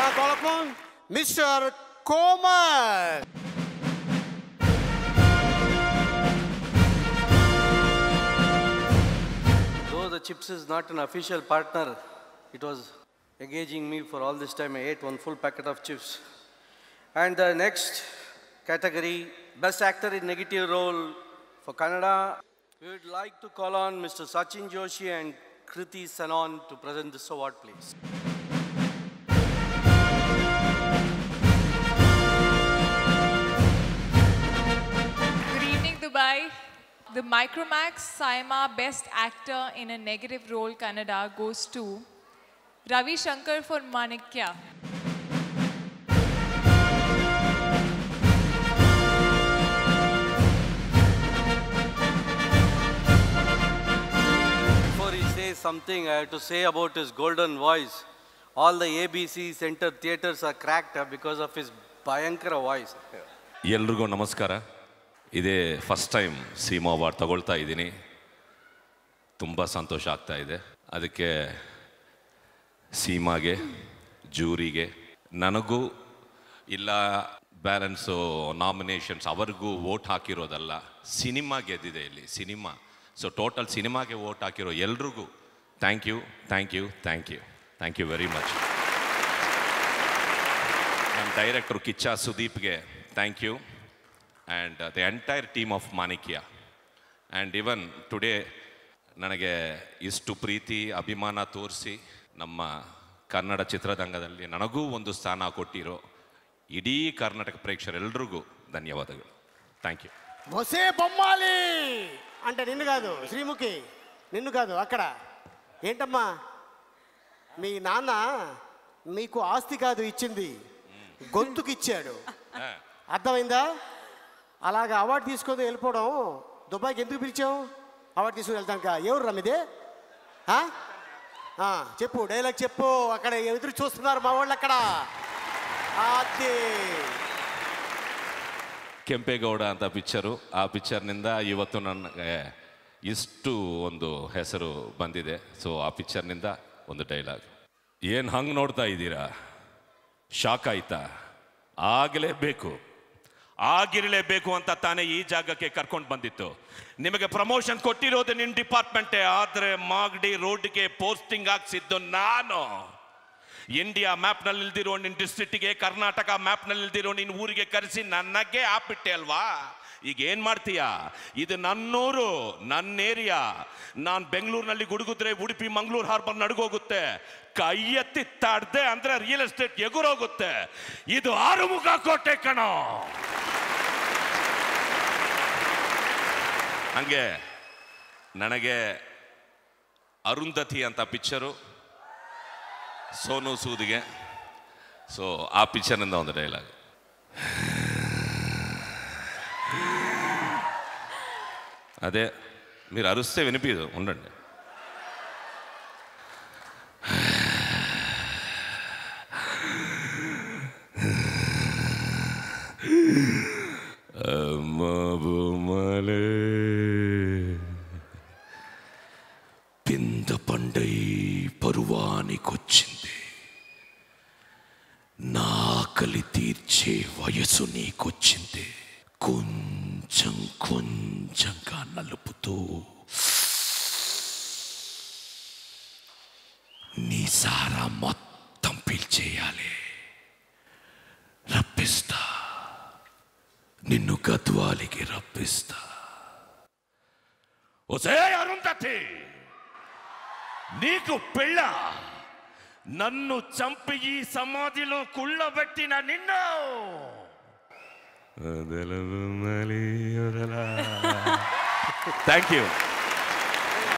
Para Mr. Kumar. Though the chips is not an official partner, it was engaging me for all this time. I ate one full packet of chips. And the next category, Best Actor in Negative Role for Canada. We would like to call on Mr. Sachin Joshi and Kriti Sanon to present this award, please. The Micromax Saima Best Actor in a Negative Role Kannada goes to Ravi Shankar for Manikya. Before he says something, I have to say about his golden voice. All the ABC Center theatres are cracked because of his Bhayankara voice. ಎಲ್ರಿಗೂ ನಮಸ್ಕಾರ ಇದೇ first time Seema award ತಗೊಳ್ತಾ ಇದ್ದೀನಿ ತುಂಬ ಸಂತೋಷ ಆಗ್ತಾ ಇದೆ ಅದಕ್ಕೆ ಸೀಮಾಗೆ ಜೂರಿಗೆ ನನಗೂ ಇಲ್ಲ ಬ್ಯಾಲೆನ್ಸು ನಾಮಿನೇಷನ್ಸ್ ಅವ್ರಿಗೂ ವೋಟ್ ಹಾಕಿರೋದಲ್ಲ ಸಿನಿಮಾ ಗೆದ್ದಿದೆ ಇಲ್ಲಿ ಸಿನಿಮಾ ಸೊ ಟೋಟಲ್ ಸಿನಿಮಾಗೆ ವೋಟ್ ಹಾಕಿರೋ ಎಲ್ರಿಗೂ thank you thank you thank you thank you very much ನಮ್ಮ ಡೈರೆಕ್ಟ್ರು ಕಿಚ್ಚ ಸುದೀಪ್ಗೆ thank you and the entire team of Manikya and even today ನನಗೆ ಇಷ್ಟು ಪ್ರೀತಿ ಅಭಿಮಾನ ತೋರಿಸಿ ನಮ್ಮ ಕನ್ನಡ ಚಿತ್ರರಂಗದಲ್ಲಿ ನನಗೂ ಒಂದು ಸ್ಥಾನ ಕೊಟ್ಟಿರೋ ಇಡೀ ಕರ್ನಾಟಕ ಪ್ರೇಕ್ಷಕರೆಲ್ಲರಿಗೂ ಧನ್ಯವಾದಗಳು ಥ್ಯಾಂಕ್ ಯು ಹೊಸೆ బొమ్మాలి అంటే నిన్ను కాదు శ్రీముఖి నిన్ను కాదు అక్కడ ఏంటమ్మా మీ నాన్న మీకు ఆస్తి కాదు ఇచ్చింది గొంతుకిచ్చాడు అర్థమైందా అలాగ అవార్డు తీసుకొని వెళ్ళిపోవడం దుబాయ్కి ఎందుకు పిలిచావు అవార్డు తీసుకుని వెళ్తాం కా ఎవరు రమ్మిదే చెప్పు డైలాగ్ చెప్పు అక్కడ ఎదురు చూస్తున్నారు మా వాళ్ళు అక్కడ అది ಕೆಂಪೇಗೌಡ ಅಂತ ಪಿಕ್ಚರು ಆ ಪಿಕ್ಚರ್ನಿಂದ ಇವತ್ತು ನನಗೆ ಇಷ್ಟು ಒಂದು ಹೆಸರು ಬಂದಿದೆ ಸೊ ಆ ಪಿಕ್ಚರ್ನಿಂದ ಒಂದು ಡೈಲಾಗ್ ಏನು ಹಂಗೆ ನೋಡ್ತಾ ಇದ್ದೀರಾ ಶಾಕ್ ಆಯ್ತಾ ಆಗಲೇಬೇಕು ಆಗಿರಲೇಬೇಕು ಅಂತ ತಾನೇ ಈ ಜಾಗಕ್ಕೆ ಕರ್ಕೊಂಡು ಬಂದಿತ್ತು ನಿಮಗೆ ಪ್ರಮೋಷನ್ ಕೊಟ್ಟಿರೋದು ನಿನ್ನ ಡಿಪಾರ್ಟ್ಮೆಂಟೇ ಆದರೆ ಮಾಗಡಿ ರೋಡ್ಗೆ ಪೋಸ್ಟಿಂಗ್ ಹಾಕ್ಸಿದ್ದು ನಾನು ಇಂಡಿಯಾ ಮ್ಯಾಪ್ನಲ್ಲಿ ಇಲ್ದಿರೋ ನಿನ್ನ ಡಿಸ್ಟ್ರಿಕ್ಟಿಗೆ ಕರ್ನಾಟಕ ಮ್ಯಾಪ್ನಲ್ಲಿ ಇಲ್ದಿರೋ ನಿನ್ನ ಊರಿಗೆ ಕರೆಸಿ ನನಗೆ ಆಪಿಟ್ಟೆ ಅಲ್ವಾ ಈಗ ಏನು ಮಾಡ್ತೀಯಾ ಇದು ನನ್ನೂರು ನನ್ನ ಏರಿಯಾ ನಾನು ಬೆಂಗಳೂರಿನಲ್ಲಿ ಗುಡುಗಿದ್ರೆ ಉಡುಪಿ ಮಂಗಳೂರು ಹಾರ್ಬರ್ ನಡುಗೋಗುತ್ತೆ ಕೈ ಎತ್ತಿ ತಾಡ್ದೆ ಅಂದರೆ ರಿಯಲ್ ಎಸ್ಟೇಟ್ ಎಗುರೋಗುತ್ತೆ ಇದು ಆರುಮುಖ ಕೋಟೆ ಕಣೋ ಹಾಗೆ ನನಗೆ ಅರುಂಧತಿ ಅಂತ ಪಿಕ್ಚರು ಸೋನು ಸೂದಿಗೆ ಸೊ ಆ ಪಿಕ್ಚರ್ನಿಂದ ಒಂದು ಡೈಲಾಗ್ ಅದೇ ಮೀರು అరుస్తే వినిపించదు ఉండండి అమ్మ బొమ్మలే నీకొచ్చింది నా ఆకలి తీర్చే వయసు నీకొచ్చింది కొంచెం కొంచెంగా నలుపుతూ నీ సారా మొత్తం పీల్చేయాలి రప్పిస్తా నిన్ను గద్వాలికి రప్పిస్తా ఒసే అరుంధతి నీకు పెళ్ళ నన్ను చంపి ఈ సమాధిలో కుళ్ళబెట్టిన నిన్ను థ్యాంక్ యూ